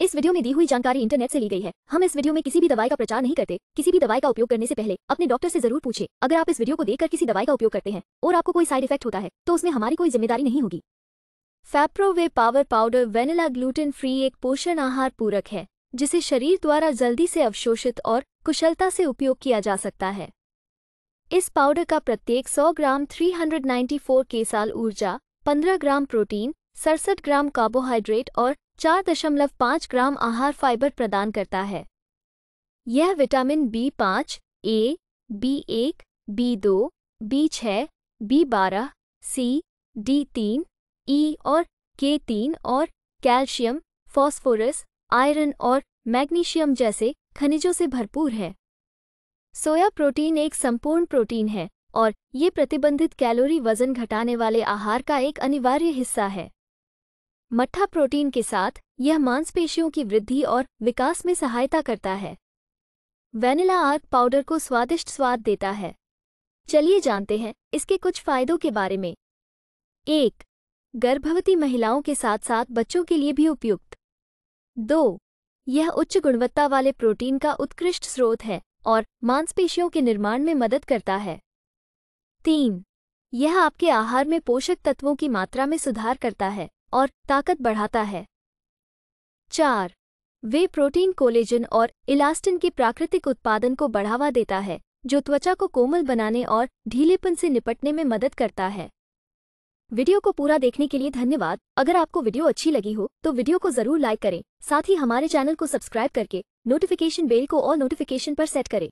इस वीडियो में दी हुई जानकारी इंटरनेट से ली गई है हम इस वीडियो में किसी भी दवाई का प्रचार नहीं करते किसी भी दवाई का उपयोग करने से पहले अपने डॉक्टर से जरूर पूछे अगर आप इस वीडियो को देखकर किसी दवाई का उपयोग करते हैं और आपको कोई साइड इफेक्ट होता है तो उसमें हमारी कोई जिम्मेदारी नहीं होगी फैप्रोवे power powder vanilla gluten free एक पोषण आहार पूरक है जिसे शरीर द्वारा जल्दी से अवशोषित और कुशलता से उपयोग किया जा सकता है इस पाउडर का प्रत्येक 100 ग्राम 394 केसाल ऊर्जा 15 ग्राम प्रोटीन सड़सठ ग्राम कार्बोहाइड्रेट और चार दशमलव पाँच ग्राम आहार फाइबर प्रदान करता है यह विटामिन बी पाँच ए बी एक बी दो बी छः बी बारह सी डी तीन ई और के तीन और कैल्शियम फॉस्फोरस आयरन और मैग्नीशियम जैसे खनिजों से भरपूर है सोया प्रोटीन एक संपूर्ण प्रोटीन है और ये प्रतिबंधित कैलोरी वजन घटाने वाले आहार का एक अनिवार्य हिस्सा है मट्ठा प्रोटीन के साथ यह मांसपेशियों की वृद्धि और विकास में सहायता करता है वेनिला आर्क पाउडर को स्वादिष्ट स्वाद देता है चलिए जानते हैं इसके कुछ फायदों के बारे में एक गर्भवती महिलाओं के साथ साथ बच्चों के लिए भी उपयुक्त दो यह उच्च गुणवत्ता वाले प्रोटीन का उत्कृष्ट स्रोत है और मांसपेशियों के निर्माण में मदद करता है तीन यह आपके आहार में पोषक तत्वों की मात्रा में सुधार करता है और ताकत बढ़ाता है चार वे प्रोटीन कोलेजन और इलास्टिन के प्राकृतिक उत्पादन को बढ़ावा देता है जो त्वचा को कोमल बनाने और ढीलेपन से निपटने में मदद करता है वीडियो को पूरा देखने के लिए धन्यवाद अगर आपको वीडियो अच्छी लगी हो तो वीडियो को जरूर लाइक करें साथ ही हमारे चैनल को सब्सक्राइब करके नोटिफिकेशन बेल को ऑल नोटिफिकेशन पर सेट करें